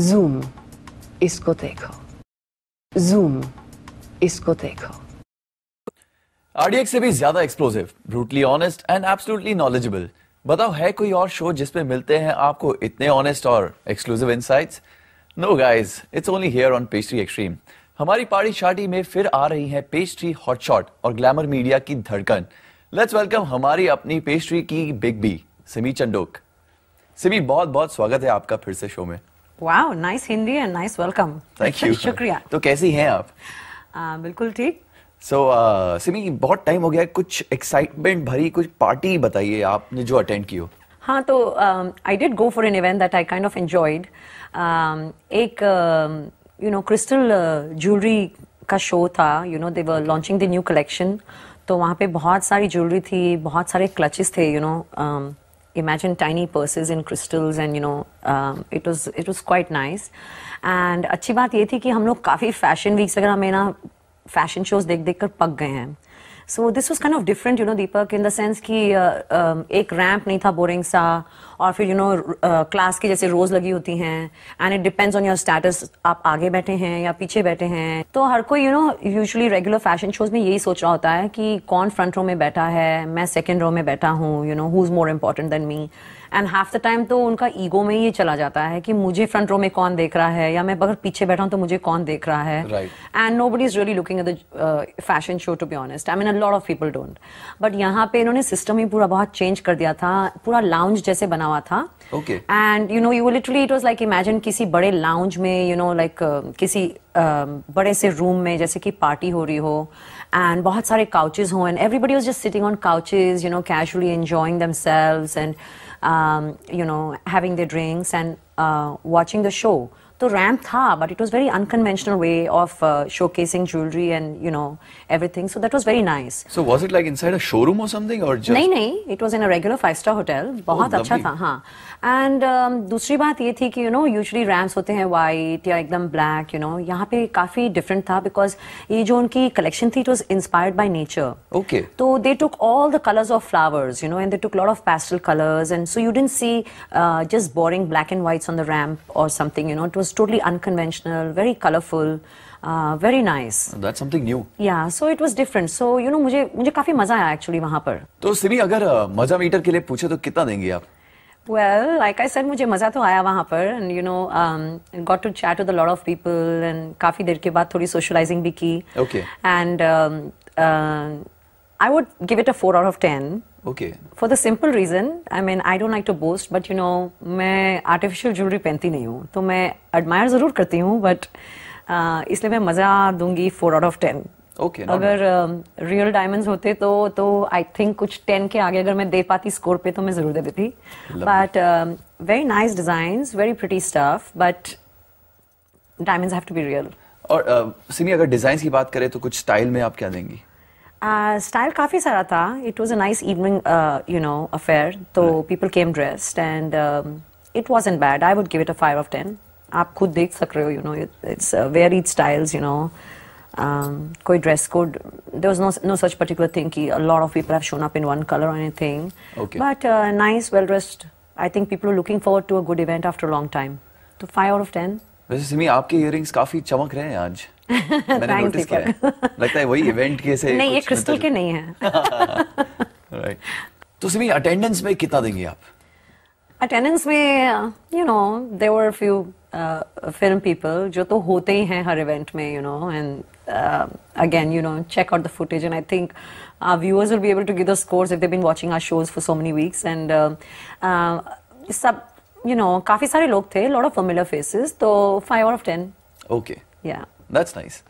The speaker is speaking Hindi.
Zoom इसको देखो जूम इसको देखो से भी ज्यादा explosive brutally honest and absolutely knowledgeable बताओ है कोई और शो जिसपे मिलते हैं आपको इतने ऑनेस्ट और exclusive insights no guys it's only here on Pastry Extreme हमारी पार्टी शार्टी में फिर आ रही है पेस्ट्री हॉट शॉट और ग्लैमर मीडिया की धड़कन लेट्स वेलकम हमारी अपनी पेस्ट्री की बिग बी सिमी चंडोक सिमी बहुत बहुत स्वागत है आपका फिर से शो में wow nice Hindi and nice welcome thank you शुक्रिया तो कैसी हैं आप बिल्कुल ठीक सो so, सिमी बहुत टाइम हो गया कुछ एक्साइटमेंट भरी कुछ पार्टी बताइए आपने जो अटेंड की हो हाँ तो I did go for an event that I kind of enjoyed एक यू नो क्रिस्टल ज्वेलरी का शो था you know they were launching the new collection तो वहाँ पे बहुत सारी ज्वेलरी थी बहुत सारे क्लचेस थे you you know know, um, imagine tiny purses in crystals and you know um, it was it was quite nice and अच्छी बात ये थी कि हम लोग काफ़ी fashion weeks अगर हमें ना fashion shows देख देख कर पक गए हैं so this was kind of different you know Deepak in the sense कि एक रैंप नहीं था बोरिंग सा और फिर यू नो क्लास की जैसे रोज लगी होती हैं and it depends on your status आप आगे बैठे हैं या पीछे बैठे हैं तो हर कोई you know usually regular fashion shows में यही सोच रहा होता है कि कौन फ्रंट रो में बैठा है मैं सेकेंड रो में बैठा हूँ you know who is more important than me and half the time तो उनका ईगो में ये चला जाता है कि मुझे फ्रंट रो में कौन देख रहा है या मैं अगर पीछे बैठा हूँ तो मुझे कौन देख रहा है and nobody is really looking at the fashion show to be honest I mean a lot of people don't but यहाँ पे इन्होंने सिस्टम ही पूरा बहुत चेंज कर दिया था पूरा लाउंज जैसे बना हुआ था and you know you literally it was like imagine किसी बड़े लाउंज में यू नो लाइक किसी Um, बड़े से रूम में जैसे कि पार्टी हो रही हो एंड बहुत सारे काउचेज हों and everybody was just sitting on couches you know casually enjoying themselves and you know having the drinks and watching the show तो रैम्प था but it was very unconventional way of showcasing jewellery and you know everything so that was very nice so was it like inside a showroom और समथिंग और जस्ट नहीं नहीं it was in a regular five star hotel बहुत oh, अच्छा lovely. था हाँ एंड um, दूसरी बात ये थी कि यू नो यूजुअली रैम्प्स होते हैं वाइट या एकदम ब्लैक यू नो यहाँ पे काफी डिफरेंट था बिकॉज ये जो उनकी कलेक्शन थी it was inspired by nature okay तो they took all the colours of flowers you know and they took lot of pastel colours and so you didn't see just boring black and whites on the ramp और something you know it was totally unconventional, very colorful, uh, very nice. That's something new. Yeah, so it was different. So you know मुझे मुझे काफी मजा आया actually वहाँ पर. तो सिमी अगर मजा मीटर के लिए पूछे तो कितना देंगे आप? Well, like I said, मुझे मज़ा तो आया वहाँ पर and you know, um, got to chat with a lot of people and काफ़ी देर के बाद थोड़ी socializing भी की. Okay. And um, uh, I would give it a 4 out of 10. Okay. For the simple reason, I mean, I don't like to boast, but you know, मैं artificial jewelry पहनती नहीं हूँ तो मैं admire ज़रूर करती हूँ but uh, इसलिए मैं मज़ा दूंगी four out of ten okay अगर रियल uh, डायमंड्स होते तो तो आई थिंक कुछ टेन के आगे अगर मैं दे पाती स्कोर पे तो मैं ज़रूर दे देती but very nice design very pretty stuff but diamonds have to be real और uh, सिमी अगर डिजाइन की बात करें तो कुछ स्टाइल में आप क्या देंगी Uh, style काफ़ी सारा था it was a nice evening you know affair तो people came dressed and it was an bad I would give it a five of ten आप खुद देख सक रहे हो you know it's where it styles you know कोई dress code there was no no such particular thing कि lot of people have shown up in one colour और एनी थिंग but nice well dressed I think people are looking forward to a good event after long time तो फाइव आउट ऑफ टेन वैसे सिमी आपके इयररिंग्स काफी चमक रहे हैं आज मैंने नोटिस किया लगता है वही इवेंट के से नहीं ये क्रिस्टल के नहीं है राइट तो सिमी अटेंडेंस में कितना देंगे आप अटेंडेंस में you know there were few film people जो तो होते ही हैं हर इवेंट में you know and again, you know, check out the footage. And I think our viewers will be able to give the scores if they've been watching our shows for so many weeks. And uh, uh, sub you know काफी सारे लोग थे लॉट ऑफ फेमिलियर फेसेस तो five out of ten okay या दैट्स नाइस